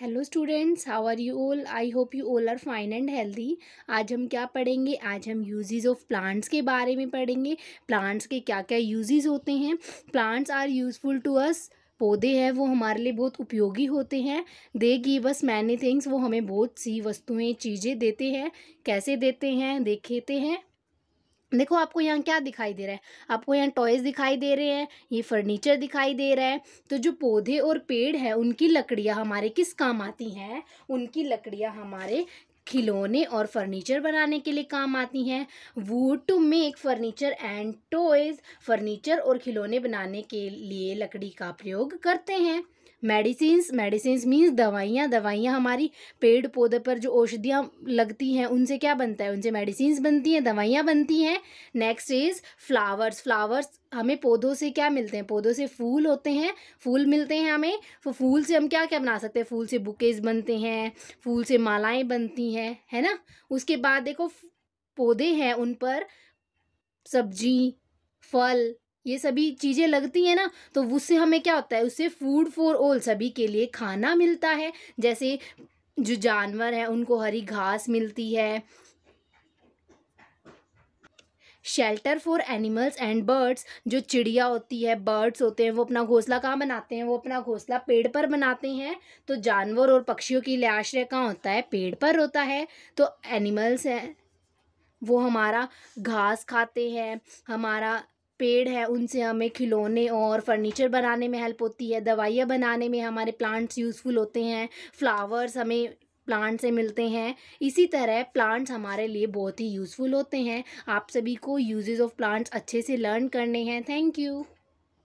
hello students how are you all I hope you all are fine and healthy आज हम क्या पढ़ेंगे आज हम यूजेस ऑफ प्लांट्स के बारे में पढ़ेंगे प्लांट्स के क्या क्या यूजेज होते हैं plants are useful to us पौधे हैं वो हमारे लिए बहुत उपयोगी होते हैं they give us many things वो हमें बहुत सी वस्तुएं चीज़ें देते हैं कैसे देते हैं देखेते हैं देखो आपको यहाँ क्या दिखाई दे रहा है आपको यहाँ टॉयज़ दिखाई दे रहे हैं ये फर्नीचर दिखाई दे रहा है तो जो पौधे और पेड़ है उनकी लकड़ियाँ हमारे किस काम आती हैं उनकी लकड़ियाँ हमारे खिलौने और फर्नीचर बनाने के लिए काम आती हैं wood to make furniture and toys furniture और खिलौने बनाने के लिए लकड़ी का प्रयोग करते हैं मेडिसिन मेडिसिन मीन्स दवाइयाँ दवाइयाँ हमारी पेड़ पौधे पर जो औषधियाँ लगती हैं उनसे क्या बनता है उनसे मेडिसिन बनती हैं दवाइयाँ बनती हैं नेक्स्ट इज़ फ्लावर्स फ्लावर्स हमें पौधों से क्या मिलते हैं पौधों से फूल होते हैं फूल मिलते हैं हमें तो फूल से हम क्या क्या बना सकते हैं फूल से बुकेज बनते हैं फूल से मालाएँ बनती हैं है ना उसके बाद देखो पौधे हैं उन पर सब्जी फल ये सभी चीज़ें लगती हैं ना तो उससे हमें क्या होता है उससे फूड फॉर ऑल सभी के लिए खाना मिलता है जैसे जो जानवर हैं उनको हरी घास मिलती है shelter for animals and birds जो चिड़िया होती है बर्ड्स होते हैं वो अपना घोंसला कहाँ बनाते हैं वो अपना घोंसला पेड़ पर बनाते हैं तो जानवर और पक्षियों के लिए आश्रय कहाँ होता है पेड़ पर होता है तो एनिमल्स हैं वो हमारा घास खाते हैं हमारा पेड़ है उनसे हमें खिलौने और फर्नीचर बनाने में हेल्प होती है दवाइयाँ बनाने में हमारे प्लांट्स यूज़फुल होते हैं फ्लावर्स हमें प्लांट से मिलते हैं इसी तरह प्लांट्स हमारे लिए बहुत ही यूज़फुल होते हैं आप सभी को यूजेज़ ऑफ प्लांट्स अच्छे से लर्न करने हैं थैंक यू